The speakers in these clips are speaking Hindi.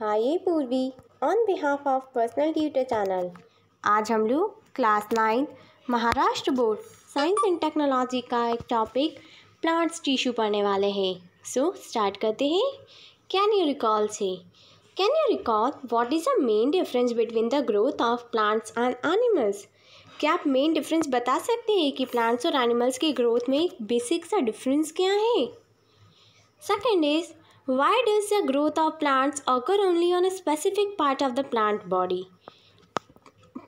हाई ये Purvi on behalf of personal tutor channel आज हम लोग class ninth Maharashtra board science and technology का एक टॉपिक प्लांट्स टिश्यू पढ़ने वाले हैं सो स्टार्ट करते हैं कैन यू रिकॉल से can you recall what is the main difference between the growth of plants and animals क्या आप मेन डिफरेंस बता सकते हैं कि प्लांट्स और एनिमल्स की ग्रोथ में बेसिक सा डिफरेंस क्या है second is Why does the growth of plants occur only on a specific part of the plant body?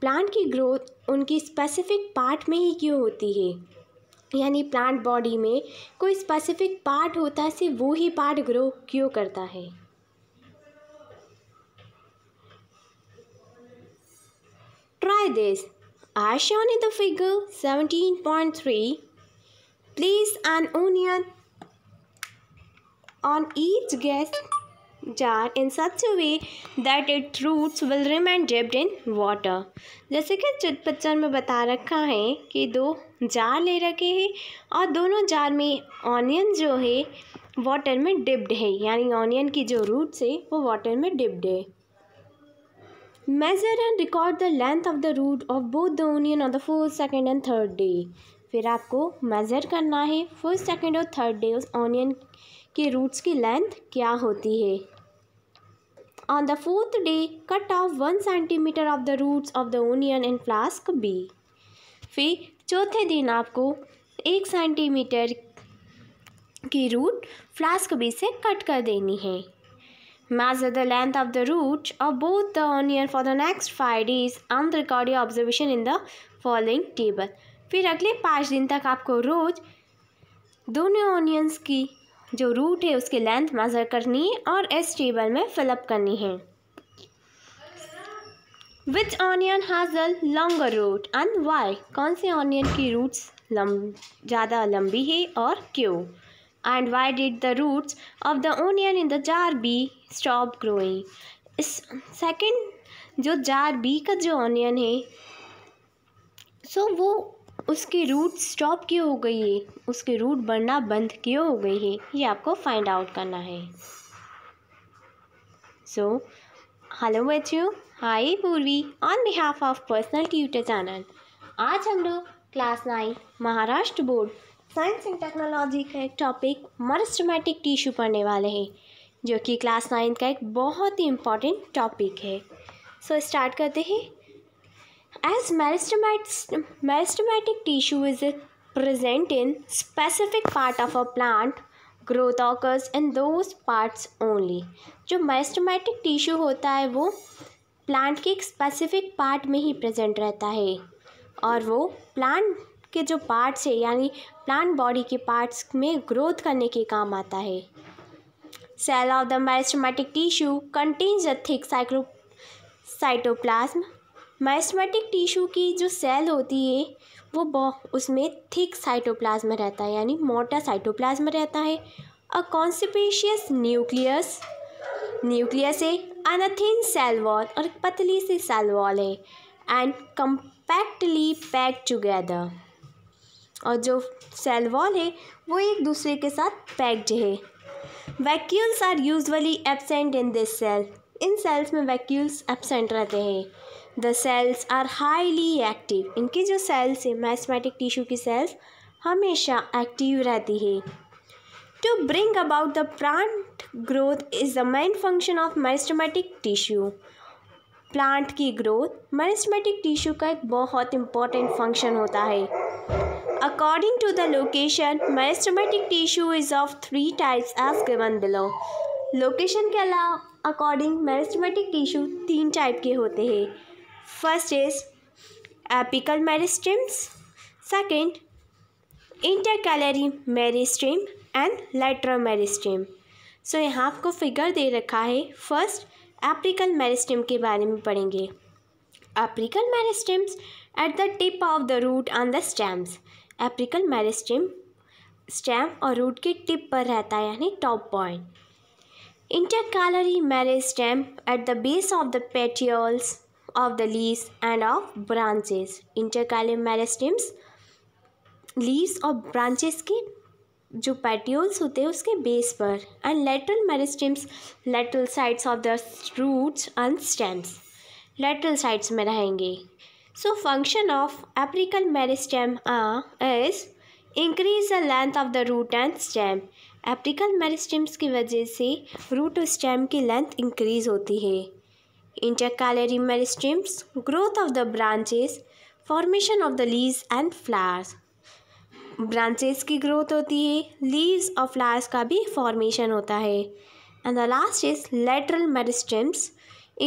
Plant की ग्रोथ उनकी स्पेसिफिक पार्ट में ही क्यों होती है यानी प्लांट बॉडी में कोई स्पेसिफिक पार्ट होता है सिर्फ वो ही पार्ट ग्रो क्यों करता है Try this. As shown in the figure 17.3, place an onion on each gas jar in such a way that its roots will remain dipped in water. जैसे कि चिट में बता रखा है कि दो जार ले रखे हैं और दोनों जार में ऑनियन जो है वाटर में डिप्ड है यानी ऑनियन की जो रूट्स है वो वाटर में डिप्ड है measure and record the length of the root of both the onion on the fourth second and third day फिर आपको मेज़र करना है फर्स्ट सेकेंड और थर्ड डे उस ऑनियन कि रूट्स की लेंथ क्या होती है on the fourth day cut off one centimetre of the roots of the onion and flask B फिर चौथे दिन आपको एक सेंटीमीटर की रूट फ्लास्क बी से कट कर देनी है measure the length of the root और both the onion for the next five days on the record your observation in the following table फिर अगले पाँच दिन तक आपको रोज दोनों ऑनियंस की जो रूट है उसकी लेंथ मेज़र करनी है और इस टेबल में फिलअप करनी है which onion has a longer root and why कौन से ऑनियन की रूट्स लम ज़्यादा लंबी है और क्यों and why did the roots of the onion in the jar B stop growing इस सेकेंड जो जार बी का जो ऑनियन है सो so वो उसके रूट स्टॉप क्यों हो गई है उसके रूट बढ़ना बंद क्यों हो गई है ये आपको फाइंड आउट करना है सो हेलो बच्चों hi Purvi on behalf of personal tutor channel आज हम लोग class nine Maharashtra board science and technology का एक टॉपिक मरस्टमेटिक टिश्यू पढ़ने वाले हैं जो कि क्लास नाइन्थ का एक बहुत ही इम्पॉर्टेंट टॉपिक है सो so, स्टार्ट करते हैं As meristematic tissue is present in specific part of a plant, growth occurs in those parts only जो मेरिस्टमेटिक टिश्यू होता है वो प्लांट के एक स्पेसिफिक पार्ट में ही प्रजेंट रहता है और वो प्लांट के जो पार्ट्स है यानी प्लांट बॉडी के पार्ट्स में ग्रोथ करने के काम आता है cell of the meristematic tissue contains a thick साइक्रो साइटोप्लाज्म माइस्मेटिक टिश्यू की जो सेल होती है वो बहुत उसमें थिक साइटोप्लाज्म रहता है यानी मोटा साइटोप्लाज्म रहता है अ कॉन्सिपेशियस न्यूक्लियस न्यूक्लियस है अनथिन सेल वॉल और पतली सी सेल वॉल है एंड कंपैक्टली पैक टुगेदर और जो सेल वॉल है वो एक दूसरे के साथ पैक्ड है vacuoles are usually absent in this cell इन सेल्स में वैक्यूल्स एबसेंट रहते हैं the cells are highly active इनके जो सेल्स है मैस्मेटिक टिश्यू की सेल्स हमेशा एक्टिव रहती है to bring about the plant growth is the main function of meristematic tissue plant की ग्रोथ मैरिस्मेटिक टिश्यू का एक बहुत इंपॉर्टेंट फंक्शन होता है according to the location meristematic tissue is of three types as given below location के अलावा अकॉर्डिंग मैस्टमेटिक टिश्यू तीन टाइप के होते हैं First is apical second second intercalary meristem and lateral meristem so यहाँ आपको फिगर दे रखा है फर्स्ट एप्रिकल मेरिस्टेम के बारे में पढ़ेंगे apical meristems at the tip of the root on the stems apical meristem stem और रूट के टिप पर रहता है यानी top point intercalary meristem at the base of the petioles of the leaves and of branches intercalum meristems leaves or branches के जो पेट्यूल्स होते हैं उसके बेस पर and lateral meristems lateral sides of the roots and stems lateral sides में रहेंगे so function of apical meristem is increase the length of the root and stem apical meristems की वजह से रूट और स्टेम की लेंथ इंक्रीज होती है intercalary meristems, growth of the branches, formation of the leaves and flowers branches की ग्रोथ होती है लीव्स और फ्लावर्स का भी फॉर्मेशन होता है and the last is lateral meristems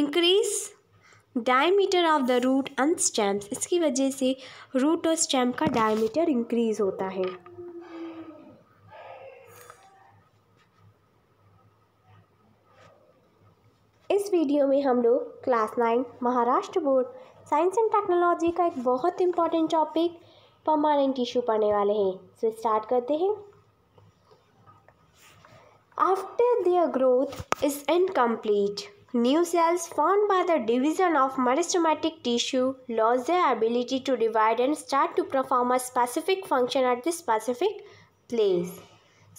increase diameter of the root and stems इसकी वजह से रूट और स्टेम का डायमीटर इंक्रीज होता है इस वीडियो में हम लोग class nine Maharashtra board science and technology का एक बहुत इम्पॉर्टेंट टॉपिक परमानेंट टिश्यू पढ़ने वाले हैं सो so, स्टार्ट करते हैं after their growth is incomplete new cells form by the division of meristematic tissue loses their ability to divide and start to perform a specific function at the specific place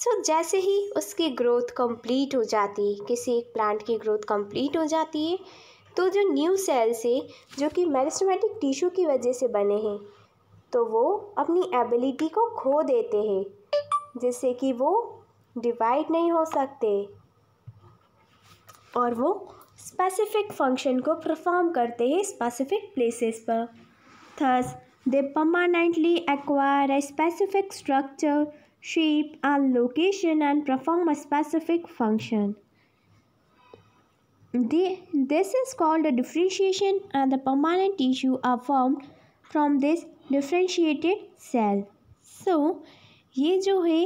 so so, जैसे ही उसकी ग्रोथ कंप्लीट हो जाती है किसी एक प्लांट की ग्रोथ कंप्लीट हो जाती है तो जो न्यू सेल्स है जो कि मेरिस्टमेटिक टिश्यू की वजह से बने हैं तो वो अपनी एबिलिटी को खो देते हैं जिससे कि वो डिवाइड नहीं हो सकते और वो स्पेसिफिक फंक्शन को परफॉर्म करते हैं स्पेसिफिक प्लेसेस पर thus they permanently acquire a specific structure shape and location and perform a specific function. the this is called a differentiation and the permanent tissue are formed from this differentiated cell. So, ye jo hai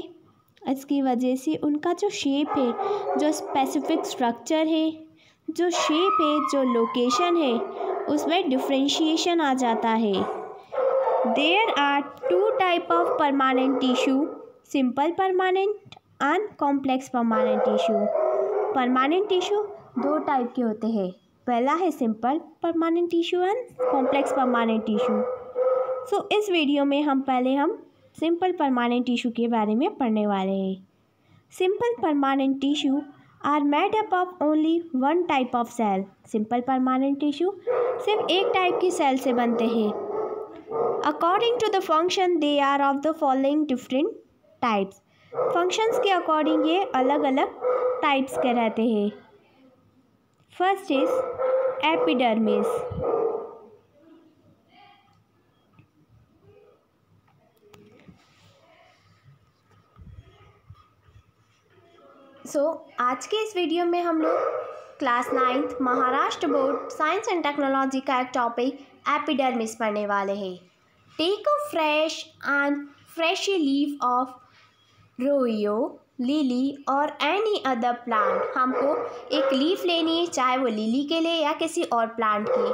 इसकी वजह से उनका जो शेप है जो स्पेसिफिक स्ट्रक्चर है जो शेप है जो लोकेशन है उसमें डिफ्रेंशिएशन आ जाता है there are two type of permanent tissue simple permanent and complex permanent tissue permanent tissue दो टाइप के होते हैं पहला है simple permanent tissue and complex permanent tissue so इस वीडियो में हम पहले हम सिंपल परमानेंट टिश्यू के बारे में पढ़ने वाले हैं simple permanent tissue are made up of only one type of cell simple permanent tissue सिर्फ एक टाइप की सेल से बनते हैं according to the function they are of the following different types functions के अकॉर्डिंग ये अलग अलग टाइप्स के रहते हैं first is epidermis so so, आज के इस वीडियो में हम लोग class ninth Maharashtra board science and technology का एक टॉपिक एपिडर्मिस पढ़ने वाले हैं take a fresh and fresh leave of Rhoeo lily और एनी अदर प्लांट हमको एक लीफ लेनी है चाहे वो लिली के लिए या किसी और प्लांट की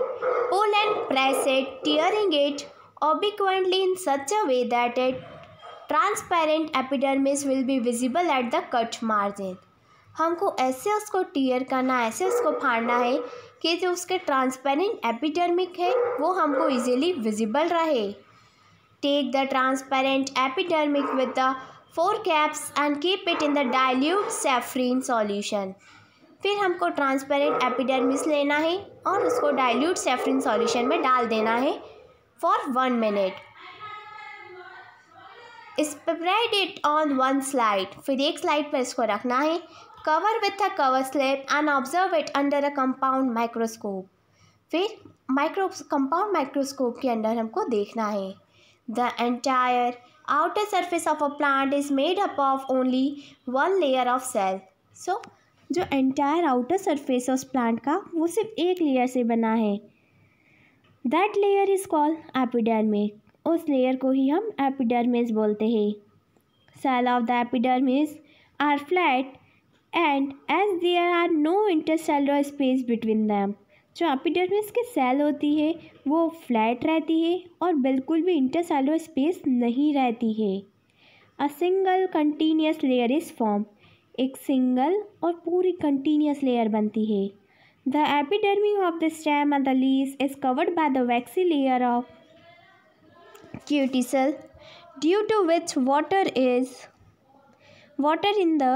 pull and press it tearing it ऑबिक्वेंटली in such a way that a transparent epidermis will be visible at the cut margin हमको ऐसे उसको टीयर करना ऐसे उसको फाड़ना है कि जो उसके ट्रांसपेरेंट एपिडर्मिक है वो हमको इजीली विजिबल रहे take the transparent epidermic with the forceps and keep it in the dilute safranin solution फिर हमको ट्रांसपेरेंट एपिडर्मिस लेना है और उसको डायल्यूट सेफ्रीन सॉल्यूशन में डाल देना है for one minute spread it on one slide फिर एक स्लाइड पर इसको रखना है cover with a cover slip and observe it under a compound microscope फिर माइक्रो कंपाउंड माइक्रोस्कोप के अंडर हमको देखना है the entire outer surface of a plant is made up of only one layer of cell so जो entire outer surface of plant का वो सिर्फ एक लेयर से बना है that layer is called epidermic उस लेयर को ही हम एपिडर्मिस बोलते हैं cell of the epidermis are flat and as there are no intercellular space between them जो एपिडर्मिस की सेल होती है वो फ्लैट रहती है और बिल्कुल भी इंटरसेलुलर स्पेस नहीं रहती है a single continuous layer is form एक सिंगल और पूरी कंटीन्यूस लेयर बनती है the epidermis of the stem and the leaves is covered by the waxy layer of cuticle due to which water is water in the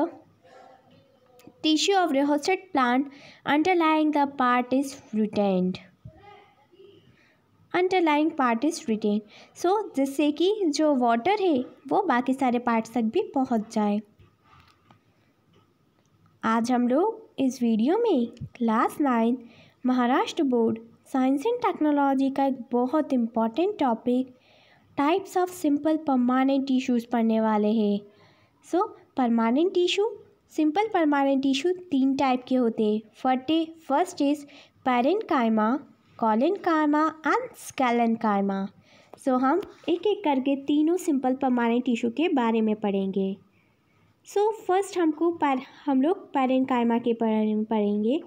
tissue of the plant underlying the part is retained underlying part is retain so जिससे कि जो वाटर है वो बाकी सारे पार्ट्स तक भी पहुँच जाए आज हम लोग इस वीडियो में class nine Maharashtra board science and technology का एक बहुत important topic types of simple permanent tissues पढ़ने वाले हैं so permanent tissue simple permanent tissue तीन टाइप के होते हैं फटे first is parenchyma collenchyma and sclerenchyma so हम एक एक करके तीनों सिंपल परमानेंट टिश्यू के बारे में पढ़ेंगे सो so, फर्स्ट हमको पर हम लोग पेरेंट कायमा के बारे में पढ़ेंगे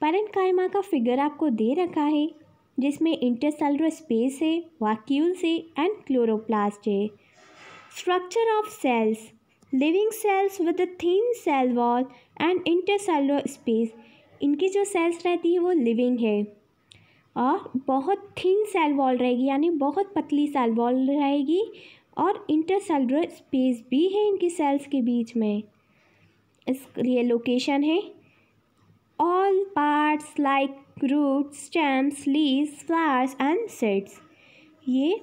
पैरन कायमा का फिगर आपको दे रखा है जिसमें इंटरसेलर स्पेस है वाक्यूल्स है एंड क्लोरोप्लास्ट है structure of cells living cells with thin cell wall and intercellular space इनकी जो सेल्स रहती है वो लिविंग है और बहुत थीन सेल वॉल रहेगी यानी बहुत पतली सेल वॉल रहेगी और इंटरसेलुलर स्पेस भी है इनकी सेल्स के बीच में इस ये लोकेशन है all parts like root stems leaves flowers and seeds ये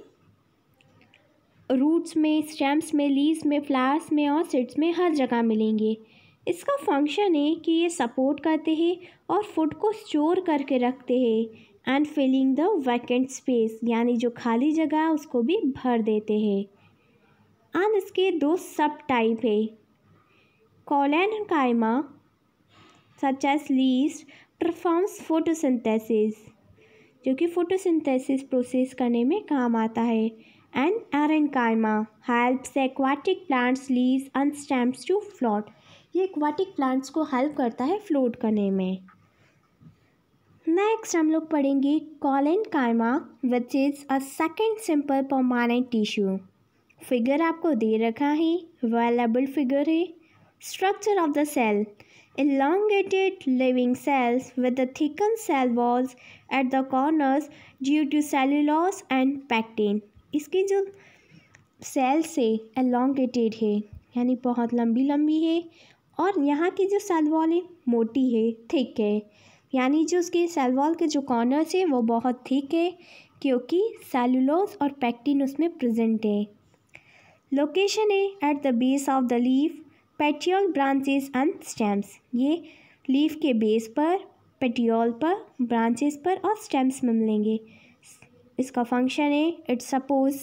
रूट्स में स्टेम्स में लीव्स में फ्लावर्स में और सीड्स में हर जगह मिलेंगे इसका फंक्शन है कि ये सपोर्ट करते हैं और फूड को स्टोर करके रखते हैं and filling the vacant space यानी जो खाली जगह है उसको भी भर देते हैं एंड इसके दो सब टाइप है chlorenchyma such as leaves performs photosynthesis जो कि फोटोसिंथेसिस प्रोसेस करने में काम आता है and parenchyma helps aquatic plants leaves and stems to float ये aquatic plants को help करता है float करने में नेक्स्ट हम लोग पढ़ेंगे collenchyma which is a second simple permanent tissue figure आपको दे रखा है वेलेबल फिगर है structure of the cell elongated living cells with the thickened cell walls at the corners due to cellulose and pectin इसके जो सेल्स है एलोंगेटेड है यानी बहुत लंबी लंबी है और यहाँ की जो सेल वॉल है मोटी है थिक है यानी जो उसके सेल वॉल के जो कॉर्नर्स है वो बहुत थिक है क्योंकि सेलुलोज और पैक्टिन उसमें प्रेजेंट है लोकेशन है at the base of the leaf petiole branches and stems ये लीफ के बेस पर पेटियोल पर ब्रांचेस पर और स्टेम्स में मिलेंगे इसका फंक्शन है it supports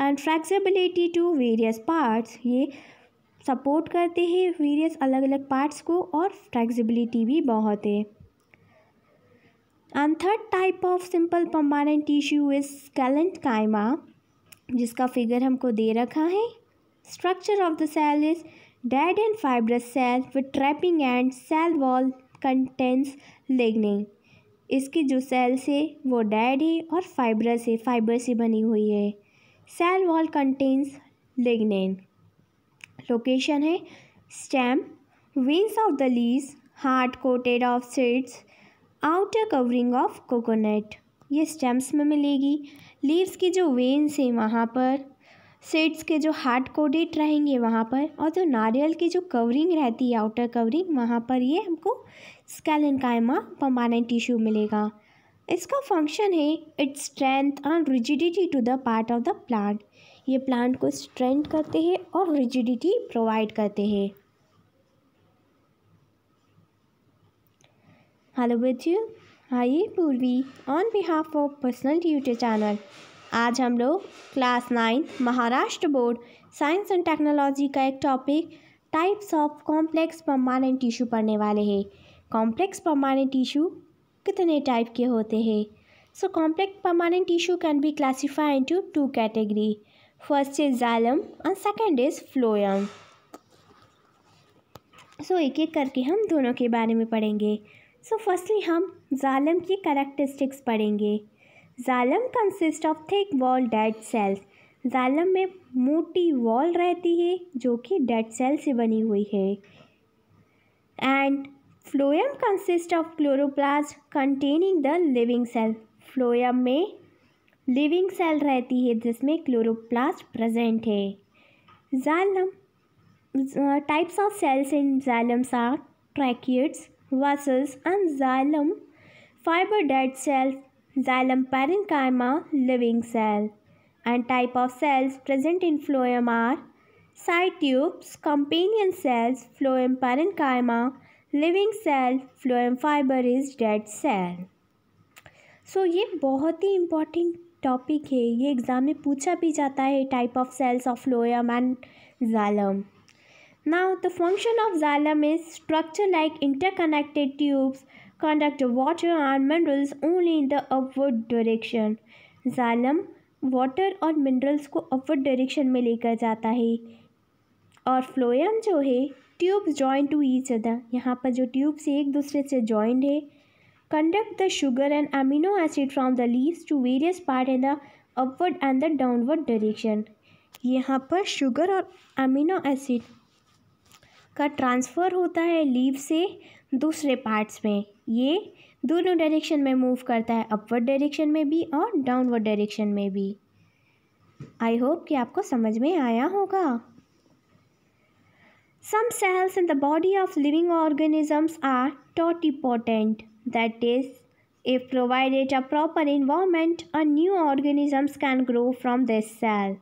and flexibility to various parts ये सपोर्ट करते हैं वेरियस अलग अलग पार्ट्स को और फ्लैक्सीबिलिटी भी बहुत है and third type of simple permanent tissue is sclerenchyma जिसका फिगर हमको दे रखा है structure of the cell is dead and fibrous cell with trapping and cell wall contains lignin इसकी जो सेल्स है वो डेड है और फाइबर से फाइबर से बनी हुई है cell wall contains lignin location है stem veins of the leaves hard coated of seeds outer covering of coconut ये स्टेम्स में मिलेगी लीव्स की जो वेन्स हैं वहाँ पर सेट्स के जो हार्ड कोडेड रहेंगे वहाँ पर और जो नारियल की जो कवरिंग रहती है आउटर कवरिंग वहाँ पर ये हमको स्केलन कायमा परमानेंट टिश्यू मिलेगा इसका फंक्शन है it's strength and rigidity to the part of the plant ये प्लांट को स्ट्रेंथ करते हैं और रिजिडिटी प्रोवाइड करते हैं हेलो बच्चियों hi Purvi on behalf of personal YouTube channel आज हम लोग class nine Maharashtra board science and technology का एक topic types of complex permanent tissue पढ़ने वाले हैं कॉम्प्लेक्स परमानेंट टिश्यू कितने टाइप के होते हैं so complex permanent tissue can be classify into two category first is xylem and second is phloem so एक एक करके हम दोनों के बारे में पढ़ेंगे सो so, फर्स्टली हम जालम की करेक्टरिस्टिक्स पढ़ेंगे xylem consist of thick wall dead cells xylem में मोटी वॉल रहती है जो कि डेड सेल से बनी हुई है and phloem consist of chloroplast containing the living cell phloem में लिविंग सेल रहती है जिसमें क्लोरोप्लास्ट प्रेजेंट है xylem types of cells in xylems are tracheids, vessels and xylem fibre dead cells, Xylem parenchyma living cell. And type of cells present in phloem are side tubes, companion cells, phloem parenchyma, living cell phloem fibre is dead cell so ये बहुत ही इम्पॉर्टेंट टॉपिक है ये एग्ज़ाम में पूछा भी जाता है type of cells of phloem and xylem now the function of xylem is structure like interconnected tubes conduct water and minerals only in the upward direction. Xylem water और मिनरल्स को अपवर्ड डायरेक्शन में लेकर जाता है और फ्लोएम जो है tubes joint to each other यहाँ पर जो ट्यूब्स एक दूसरे से जॉइंट है conduct the sugar and amino acid from the leaves to various part in the upward and the downward direction यहाँ पर शुगर और अमीनो एसिड का ट्रांसफ़र होता है लीव से दूसरे पार्ट्स में ये दोनों डायरेक्शन में मूव करता है अपवर्ड डायरेक्शन में भी और डाउनवर्ड डायरेक्शन में भी आई होप कि आपको समझ में आया होगा some cells in the body of living organisms are totipotent that is if provided a proper environment a new organisms can grow from this cell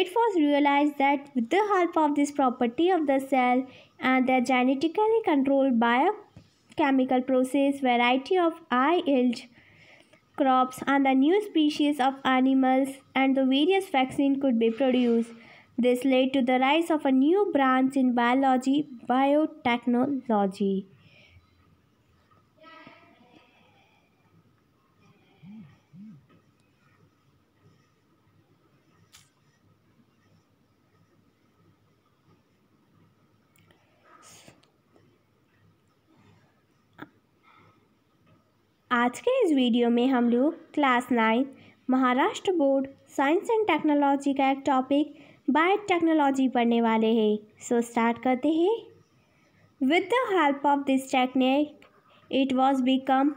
it was realize that with the help of this property of the cell and the genetically control by a chemical process, variety of high yield crops and the new species of animals and the various vaccine could be produced. This led to the rise of a new branch in biology, biotechnology. आज के इस वीडियो में हम लोग class nine Maharashtra board science and technology का एक टॉपिक बायो टेक्नोलॉजी पढ़ने वाले हैं सो स्टार्ट करते हैं with the help of this technique it was become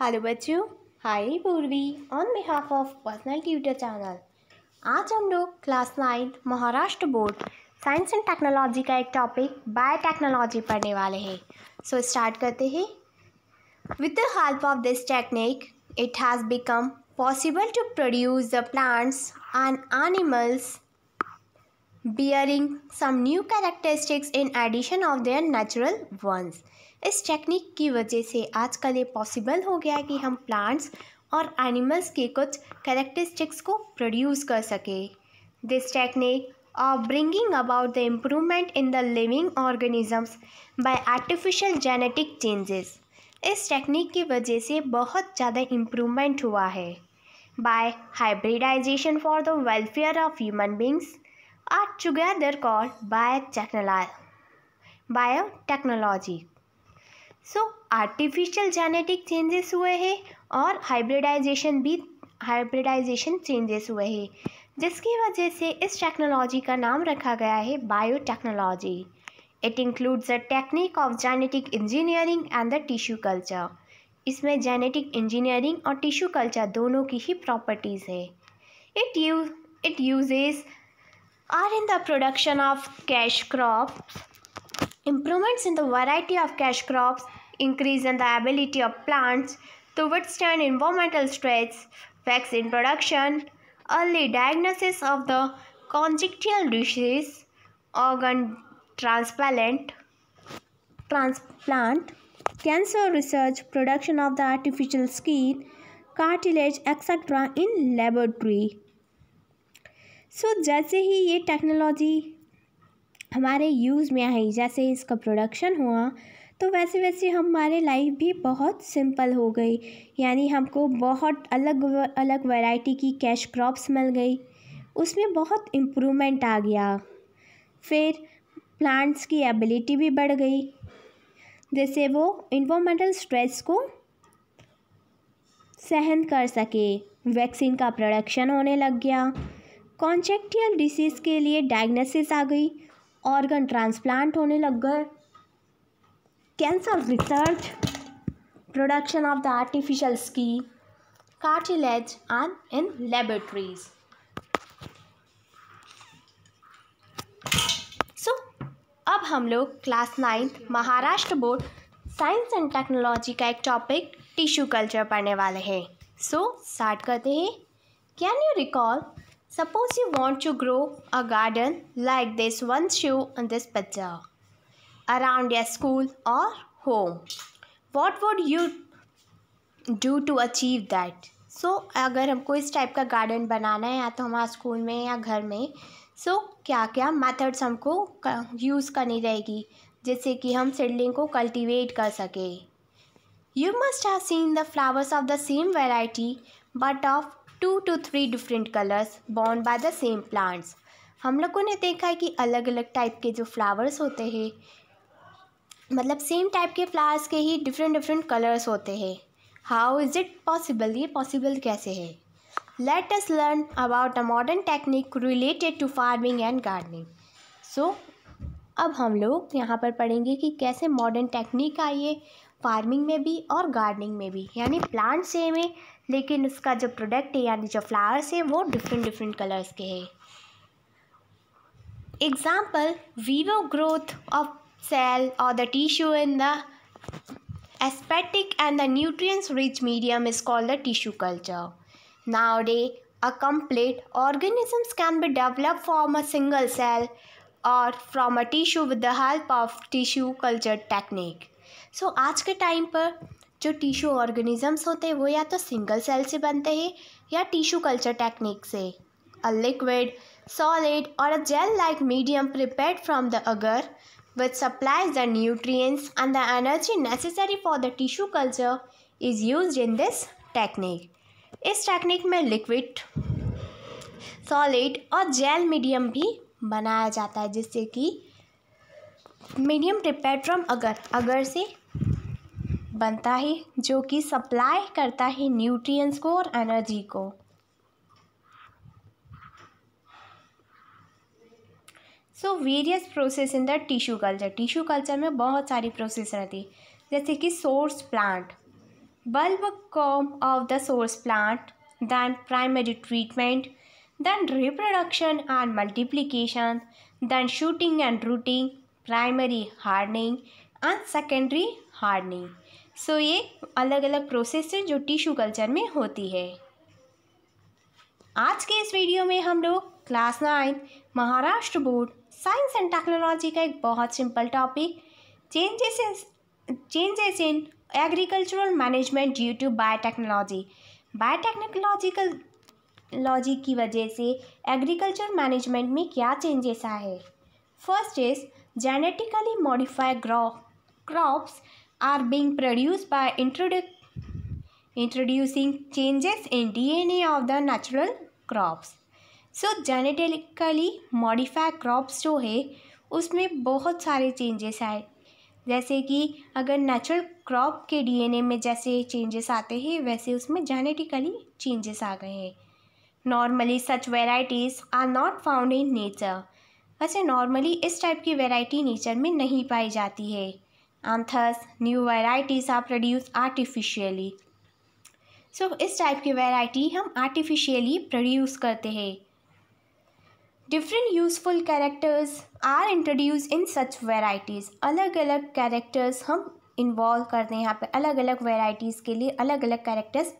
hello बच्चों hi Purvi on behalf of personal tutor channel आज हम लोग class nine Maharashtra board science and technology का एक टॉपिक बायोटेक्नोलॉजी पढ़ने वाले हैं सो so, स्टार्ट करते हैं with the help of this technique it has become possible to produce the plants and animals bearing some new characteristics in addition of their natural ones इस टेक्निक की वजह से आजकल ये पॉसिबल हो गया है कि हम प्लांट्स और एनिमल्स के कुछ करेक्टरिस्टिक्स को प्रोड्यूस कर सके this technique of bringing about the improvement in the living organisms by artificial genetic changes इस टेक्निक की वजह से बहुत ज़्यादा इम्प्रूवमेंट हुआ है by hybridization for the welfare of human beings are together bio biotechnology so artificial genetic changes हुए हैं और हाइब्रिडाइजेशन भी हाइब्रिडाइजेशन चेंजेस हुए हैं जिसकी वजह से इस टेक्नोलॉजी का नाम रखा गया है biotechnology it includes the technique of genetic engineering and the tissue culture इसमें जेनेटिक इंजीनियरिंग और टिश्यू कल्चर दोनों की ही प्रॉपर्टीज़ है it you it uses are in the production of cash crop Improvements in the variety of cash crops, increase in the ability of plants to withstand environmental stress, vaccine production, early diagnosis of the congenital disease, organ transplant, transplant, cancer research, production of the artificial skin, cartilage, etc. in laboratory. So, जैसे ही ये technology हमारे यूज़ में आई जैसे इसका प्रोडक्शन हुआ तो वैसे वैसे हमारे लाइफ भी बहुत सिंपल हो गई यानी हमको बहुत अलग अलग वैरायटी की कैश क्रॉप्स मिल गई उसमें बहुत इम्प्रूवमेंट आ गया फिर प्लांट्स की एबिलिटी भी बढ़ गई जैसे वो इन्वामेंटल स्ट्रेस को सहन कर सके वैक्सीन का प्रोडक्शन होने लग गया कॉन्चेक्टियल डिसीज़ के लिए डायग्नोसिस आ गई ऑर्गन ट्रांसप्लांट होने लग गए cancer research production of the artificial skin cartilage and in laboratories so अब हम लोग class ninth Maharashtra board science and technology का एक टॉपिक टिश्यू कल्चर पढ़ने वाले हैं सो so, स्टार्ट करते हैं can you recall Suppose you want to grow a garden like this one show in this picture around your school or home. What would you do to achieve that? so, अगर हमको इस type का garden बनाना है या तो हमारा school में या घर में so, क्या क्या methods हमको use करनी रहेगी जिससे कि हम सीडलिंग को कल्टीवेट कर सके you must have seen the flowers of the same variety but of two two three different colours born by the same plants हम लोगों ने देखा है कि अलग अलग टाइप के जो फ्लावर्स होते हैं मतलब सेम टाइप के फ्लावर्स के ही डिफरेंट डिफरेंट कलर्स होते हैं हाउ इज़ इट पॉसिबल ये पॉसिबल कैसे है let us learn about a modern technique related to farming and gardening so अब हम लोग यहाँ पर पढ़ेंगे कि कैसे मॉडर्न टेक्निक आई है फार्मिंग में भी और गार्डनिंग में भी यानी प्लांट सेम है लेकिन उसका जो प्रोडक्ट है यानी जो फ्लावर्स हैं वो डिफरेंट डिफरेंट कलर्स के हैं example vivo growth of cell और the tissue in the aseptic and the nutrients rich medium is called the tissue culture now day a complete organisms can be develop from a single cell और from a tissue with the help of tissue culture technique so आज के टाइम पर जो टिश्यू ऑर्गेनिजम्स होते हैं वो या तो सिंगल सेल से बनते हैं या टिश्यू कल्चर टेक्निक से अ लिक्विड सॉलिड और a gel like medium prepared from the agar which supplies the nutrients and the energy necessary for the tissue culture is use in this technique इस टेक्निक में लिक्विड सॉलिड और जेल मीडियम भी बनाया जाता है जिससे कि मीडियम प्रिपेयर फ्रॉम अगर अगर से बनता है जो कि सप्लाई करता है न्यूट्रिएंट्स को और एनर्जी को so various process in the tissue culture tissue culture में बहुत सारी प्रोसेस रहती है जैसे कि source plant bulb come of the source plant then primary treatment then reproduction and multiplication then shooting and rooting primary hardening and secondary hardening so ये अलग अलग प्रोसेस है जो टिश्यू कल्चर में होती है आज के इस वीडियो में हम लोग class nine Maharashtra board science and technology का एक बहुत simple topic changes in changes in agricultural management due to biotechnology biotechnological logic की वजह से एग्रीकल्चर मैनेजमेंट में क्या चेंजेस आए first is genetically modified grow crops are being produced by introdu introducing changes in DNA of the natural crops so genetically modified crops जो है उसमें बहुत सारे चेंजेस आए जैसे कि अगर नेचुरल क्रॉप के एन ए में जैसे चेंजेस आते हैं वैसे उसमें जेनेटिकली चेंजेस आ गए हैं normally such varieties are not found in nature वैसे नॉर्मली इस टाइप की वेराइटी नेचर में नहीं पाई जाती है and thus new varieties are produced artificially. सो इस टाइप की वैरायटी हम आर्टिफिशियली प्रोड्यूस करते हैं different useful characters are introduce in such varieties अलग अलग कैरेक्टर्स हम इन्वॉल्व करते हैं यहाँ पर अलग अलग वैरायटीज़ के लिए अलग अलग कैरेक्टर्स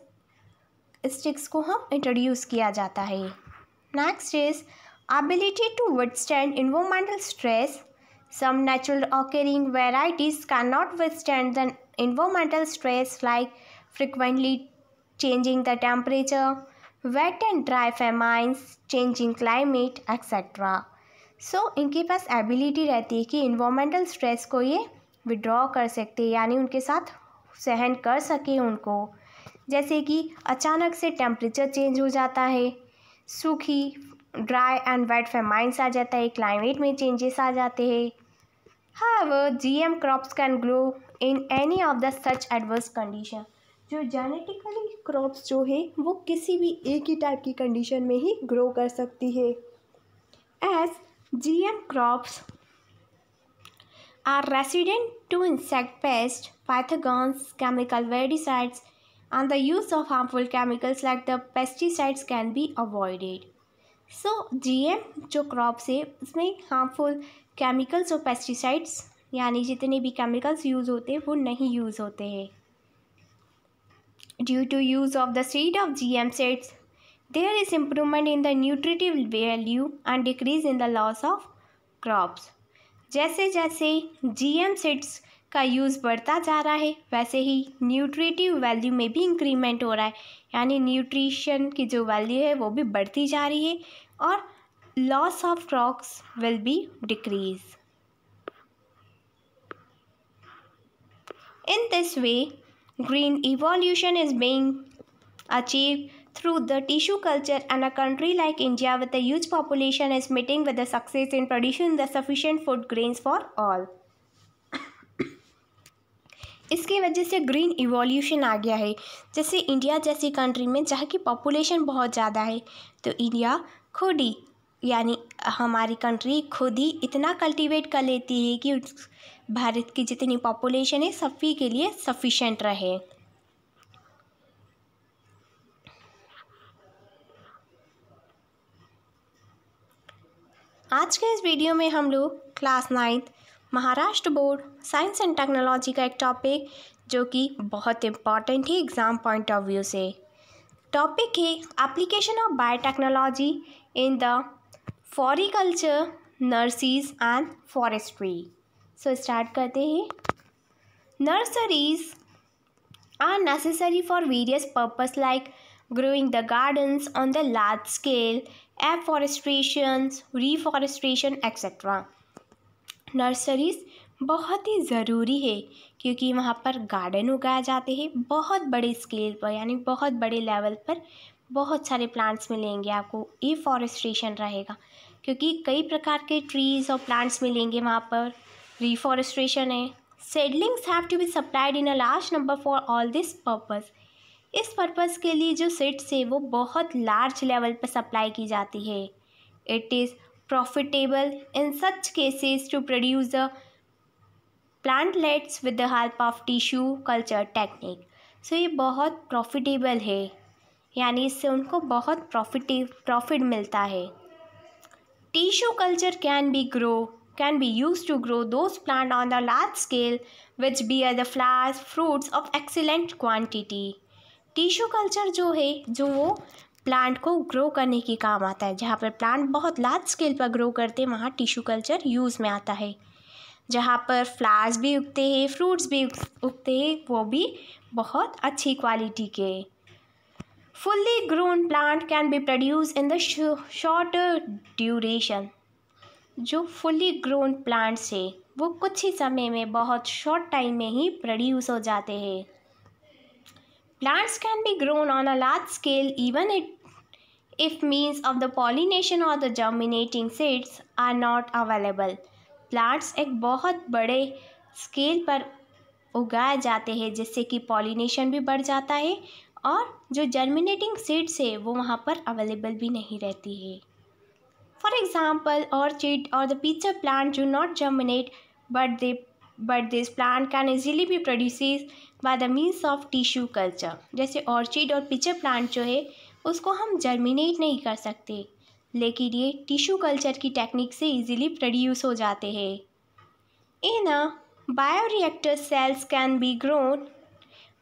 स्टिक्स को हम इंट्रोड्यूस किया जाता है next is ability to withstand environmental stress Some natural occurring varieties cannot withstand the environmental stress like frequently changing the temperature, wet and dry famines, changing climate, etc. So so, इनके पास एबिलिटी रहती है कि इन्वामेंटल स्ट्रेस को ये विड्रॉ कर सकते हैं यानी उनके साथ सहन कर सके उनको जैसे कि अचानक से टेम्परेचर चेंज हो जाता है सूखी ड्राई एंड वेट फेमाइंस आ जाता है क्लाइमेट में चेंजेस आ जाते हैं However, GM crops can grow in any of the such adverse condition. जो genetically crops जो है वो किसी भी एक ही type की condition में ही grow कर सकती है As GM crops are are to insect pests, pathogens, chemical chemical and the use of harmful chemicals like the pesticides can be avoided. So GM जो क्रॉप्स है उसमें harmful केमिकल्स और पेस्टिसाइड्स यानी जितने भी केमिकल्स यूज़ होते हैं वो नहीं यूज़ होते हैं due to use of the seed of G M sets there is improvement in the nutritive value and decrease in the loss of crops जैसे जैसे जी एम सीड्स का यूज़ बढ़ता जा रहा है वैसे ही न्यूट्रिटिव वैल्यू में भी इंक्रीमेंट हो रहा है यानी न्यूट्रीशन की जो वैल्यू है वो भी बढ़ती जा रही है और loss of crops will be decrease In this way, green evolution is being achieved through the tissue culture and a country like India with a huge population is meeting with the success in producing the sufficient food grains for all. इसकी वजह से ग्रीन इवोल्यूशन आ गया है जैसे इंडिया जैसी कंट्री में जहाँ की पॉपुलेशन बहुत ज़्यादा है तो इंडिया खुद ही यानी हमारी कंट्री खुद ही इतना कल्टीवेट कर लेती है कि भारत की जितनी पॉपुलेशन है सभी के लिए सफिशेंट रहे आज के इस वीडियो में हम लोग class ninth Maharashtra board science and technology का एक टॉपिक जो कि बहुत इम्पॉर्टेंट है एग्ज़ाम पॉइंट ऑफ व्यू से टॉपिक है application of biotechnology in the floriculture nurseries and forestry so start करते हैं nurseries are necessary for various purpose like growing the gardens on the large scale afforestation reforestation etcetera nurseries बहुत ही ज़रूरी है क्योंकि वहाँ पर गार्डन उगाए जाते हैं बहुत बड़े स्केल पर यानी बहुत बड़े लेवल पर बहुत सारे प्लांट्स मिलेंगे आपको ई रहेगा क्योंकि कई प्रकार के ट्रीज़ और प्लांट्स मिलेंगे वहाँ पर रिफॉरेस्ट्रेशन है seedlings have to be supplied in a large number for all this purpose इस पर्पज़ के लिए जो सीड्स है वो बहुत लार्ज लेवल पर सप्लाई की जाती है it is profitable in such cases to produce the lets with the help of tissue culture technique so ये बहुत प्रॉफिटेबल है यानी इससे उनको बहुत प्रॉफिटिव प्रॉफिट मिलता है culture can be grow can be use to grow those plant on the large scale which be are the flowers fruits of excellent quantity tissue culture जो है जो वो प्लांट को ग्रो करने के काम आता है जहाँ पर प्लांट बहुत लार्ज स्केल पर ग्रो करते हैं वहाँ टिश्यू कल्चर यूज़ में आता है जहाँ पर फ्लावर्स भी उगते हैं फ्रूट्स भी उगते हैं वो भी बहुत अच्छी क्वालिटी के Fully grown plant can be produced in the sh shorter duration. जो fully grown plants है वो कुछ ही समय में बहुत short time में ही produce हो जाते हैं Plants can be grown on a large scale even it, if means of the pollination or the germinating seeds are not available. plants एक बहुत बड़े scale पर उगाए जाते हैं जिससे कि पॉलिनेशन भी बढ़ जाता है और जो जर्मिनेटिंग सीड्स है वो वहाँ पर अवेलेबल भी नहीं रहती है फॉर एग्ज़ाम्पल ऑर्चिड और द पीचर प्लांट जो not germinate but they but this plant can easily be produce by the means of tissue culture जैसे ऑर्चिड और पिचर प्लांट जो है उसको हम जर्मिनेट नहीं कर सकते लेकिन ये टिश्यू कल्चर की टेक्निक से इजीली प्रोड्यूस हो जाते हैं in a bioreactor cells can be grown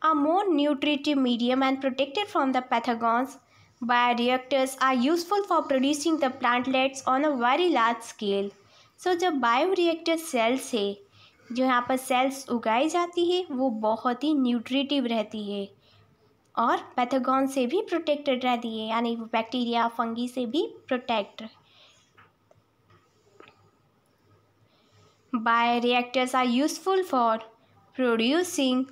a more nutritive medium and protected from the pathogens. Bioreactors are useful for producing the plantlets on a very large scale. so, the bioreactor cells say जो यहाँ पर सेल्स उगाई जाती है वो बहुत ही न्यूट्रिटिव रहती है और पैथोगॉन से भी प्रोटेक्टेड रहती है यानी बैक्टीरिया फंगी से भी protect bioreactors are useful for producing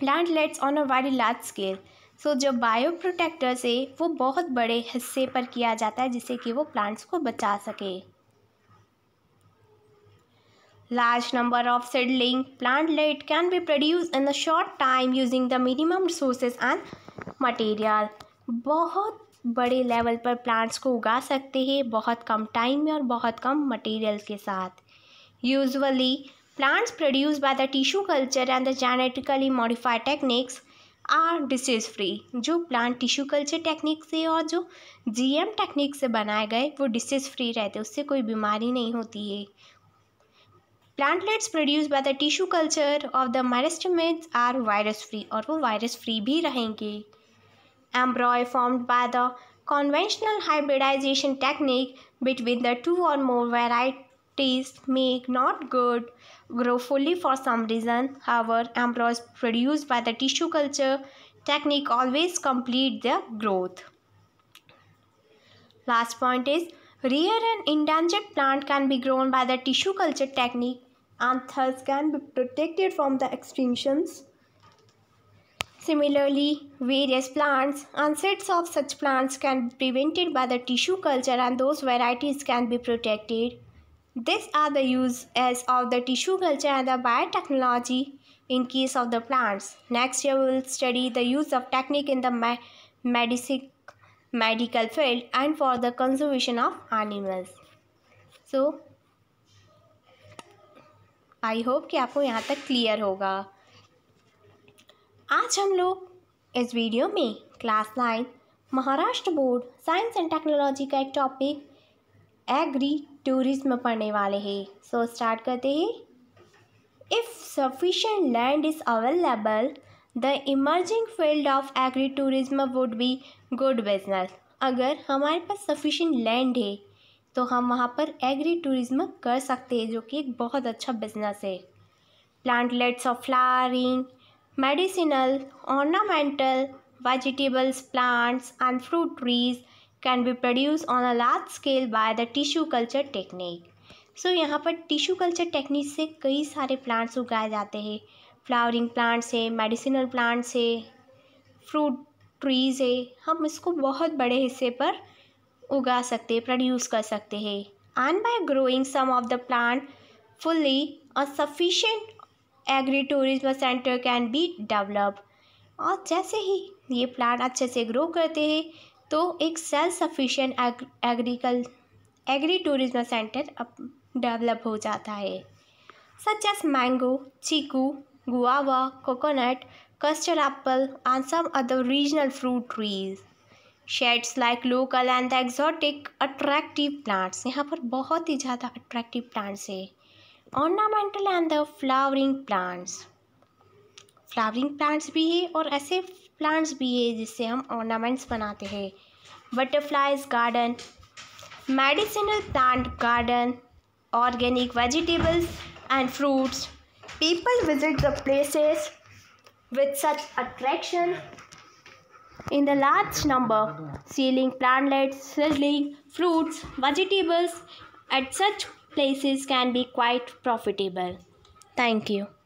plantlets on a very large scale so जो बायो प्रोटेक्टर्स है वो बहुत बड़े हिस्से पर किया जाता है जिससे कि वो प्लांट्स को बचा सके large number of of plantlet can be produce in a short time using the minimum resources and material बहुत बड़े लेवल पर प्लांट्स को उगा सकते हैं बहुत कम टाइम में और बहुत कम मटेरियल के साथ usually Plants produced by the tissue culture and the genetically modified techniques are disease free जो प्लांट टिश्यू कल्चर टेक्निक से और जो जीएम टेक्निक से बनाए गए वो डिसीज फ्री रहते हैं उससे कोई बीमारी नहीं होती है plantlets produce by the tissue culture of the meristems are virus free और वो वायरस फ्री भी रहेंगे embryo formed by the conventional hybridisation technique between the two और more variety taste make not good grow fully for some reason. However, embryos produced by the tissue culture technique always complete their growth. Last point is rare and endangered plant can be grown by the tissue culture technique and thus can be protected from the extinctions. Similarly, various plants and sets of such plants can be prevented by the tissue culture and those varieties can be protected. These are the uses of the tissue culture and the biotechnology in case of the plants. Next year we will study the use of technique in the me medicine, medical field and for the conservation of animals. So, I hope कि आपको यहाँ तक क्लियर होगा आज हम लोग इस वीडियो में class nine Maharashtra board science and technology का एक टॉपिक एग्री टूरिस्ट में पढ़ने वाले हैं सो स्टार्ट करते हैं if sufficient land is available the emerging field of agri tourism would be good business अगर हमारे पास सफिशेंट लैंड है तो हम वहाँ पर एग्री टूरिज्म कर सकते हैं जो कि एक बहुत अच्छा बिजनेस है plantlets of flowering medicinal ornamental vegetables plants and fruit trees can be produce on a large scale by the tissue culture technique so यहाँ पर टिश्यू कल्चर टेक्निक से कई सारे प्लांट्स उगाए जाते हैं फ्लावरिंग प्लांट्स है मेडिसिनल प्लांट्स है फ्रूट ट्रीज़ है हम इसको बहुत बड़े हिस्से पर उगा सकते हैं प्रोड्यूस कर सकते हैं by growing some of the plant fully a sufficient agri tourism centre can be develop और जैसे ही ये प्लांट अच्छे से ग्रो करते हैं तो एक सेल्फ सफिशिएंट एग्रीकल एग्री टूरिज्म सेंटर अब डेवलप हो जाता है such as mango chikoo guava coconut custard apple and some other regional fruit trees shades like local and the exotic attractive plants यहाँ पर बहुत ही ज़्यादा अट्रैक्टिव प्लांट्स है ornamental and the flowering plants flowering plants भी है और ऐसे प्लांट्स भी है जिससे हम ऑर्नामेंट्स बनाते हैं butterflies garden medicinal plant garden organic vegetables and fruits people visit the places with such attraction in the large number selling plantlet selling fruits vegetables at such places can be quite profitable thank you